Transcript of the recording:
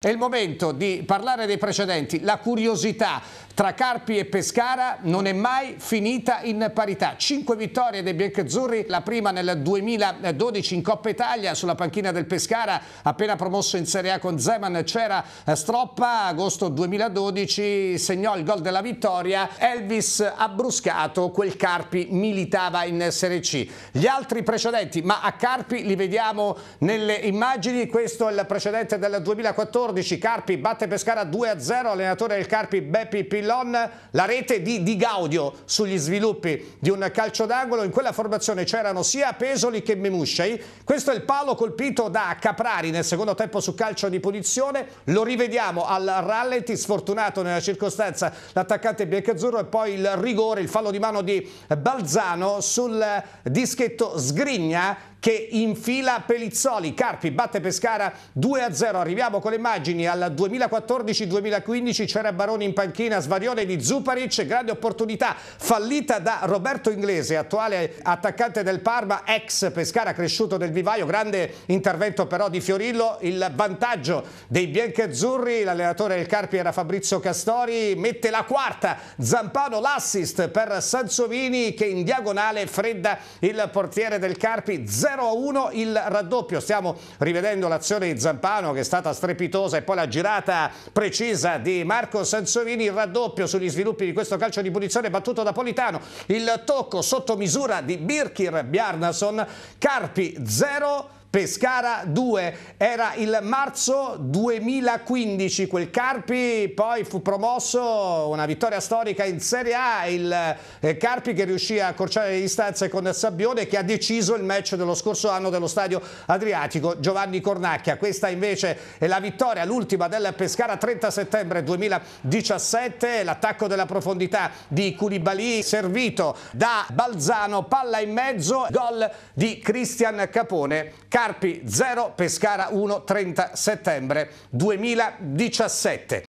È il momento di parlare dei precedenti. La curiosità tra Carpi e Pescara non è mai finita in parità. Cinque vittorie dei biancazzurri, la prima nel 2012 in Coppa Italia sulla panchina del Pescara, appena promosso in Serie A con Zeman, c'era Stroppa, agosto 2012 segnò il gol della vittoria, Elvis abbruscato, quel Carpi militava in Serie C. Gli altri precedenti, ma a Carpi li vediamo nelle immagini, questo è il precedente del 2014, 14, Carpi batte Pescara 2-0, allenatore del Carpi Beppi Pillon, la rete di Di Gaudio sugli sviluppi di un calcio d'angolo, in quella formazione c'erano sia Pesoli che Memuscei, questo è il palo colpito da Caprari nel secondo tempo su calcio di punizione, lo rivediamo al rallenti, sfortunato nella circostanza l'attaccante biancazzurro e poi il rigore, il fallo di mano di Balzano sul dischetto Sgrigna che infila Pelizzoli. Carpi batte Pescara 2-0. Arriviamo con le immagini al 2014-2015. C'era Baroni in panchina, svarione di Zuparic. Grande opportunità fallita da Roberto Inglese, attuale attaccante del Parma, ex Pescara cresciuto del vivaio. Grande intervento però di Fiorillo. Il vantaggio dei biancazzurri. L'allenatore del Carpi era Fabrizio Castori. Mette la quarta. Zampano l'assist per Sansovini che in diagonale fredda il portiere del Carpi. 0 0 1 il raddoppio. Stiamo rivedendo l'azione di Zampano che è stata strepitosa e poi la girata precisa di Marco Sansovini, il raddoppio sugli sviluppi di questo calcio di punizione battuto da Politano, il tocco sotto misura di Birkir Bjarnason, Carpi 0 1. Pescara 2, era il marzo 2015, quel Carpi poi fu promosso, una vittoria storica in Serie A, il eh, Carpi che riuscì a accorciare le distanze con Sabbione che ha deciso il match dello scorso anno dello stadio Adriatico Giovanni Cornacchia, questa invece è la vittoria, l'ultima del Pescara 30 settembre 2017, l'attacco della profondità di Curibali servito da Balzano, palla in mezzo, gol di Cristian Capone. Carpi 0, Pescara 1, 30 settembre 2017.